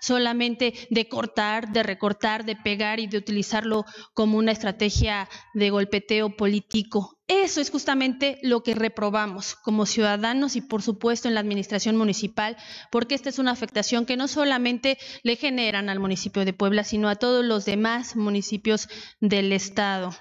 solamente de cortar, de recortar, de pegar y de utilizarlo como una estrategia de golpeteo político. Eso es justamente lo que reprobamos como ciudadanos y por supuesto en la administración municipal, porque esta es una afectación que no solamente le generan al municipio de Puebla, sino a todos los demás municipios del estado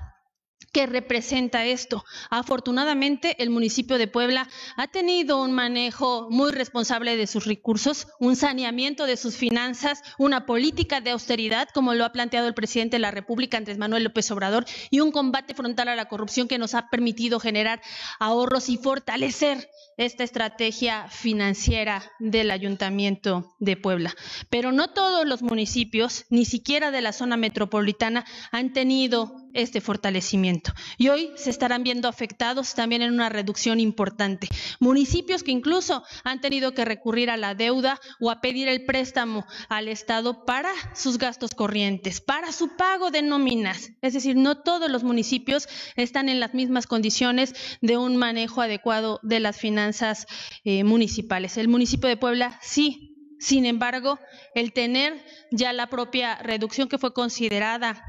que representa esto. Afortunadamente, el municipio de Puebla ha tenido un manejo muy responsable de sus recursos, un saneamiento de sus finanzas, una política de austeridad, como lo ha planteado el presidente de la República, Andrés Manuel López Obrador, y un combate frontal a la corrupción que nos ha permitido generar ahorros y fortalecer esta estrategia financiera del Ayuntamiento de Puebla. Pero no todos los municipios, ni siquiera de la zona metropolitana, han tenido este fortalecimiento. Y hoy se estarán viendo afectados también en una reducción importante. Municipios que incluso han tenido que recurrir a la deuda o a pedir el préstamo al Estado para sus gastos corrientes, para su pago de nóminas. Es decir, no todos los municipios están en las mismas condiciones de un manejo adecuado de las finanzas eh, municipales. El municipio de Puebla sí. Sin embargo, el tener ya la propia reducción que fue considerada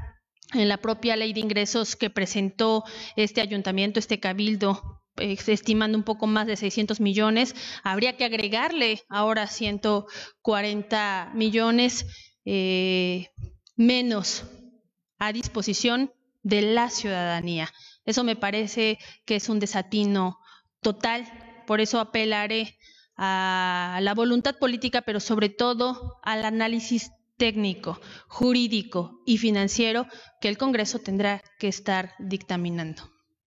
en la propia ley de ingresos que presentó este ayuntamiento, este cabildo estimando un poco más de 600 millones, habría que agregarle ahora 140 millones eh, menos a disposición de la ciudadanía. Eso me parece que es un desatino total, por eso apelaré a la voluntad política, pero sobre todo al análisis técnico, jurídico y financiero que el Congreso tendrá que estar dictaminando.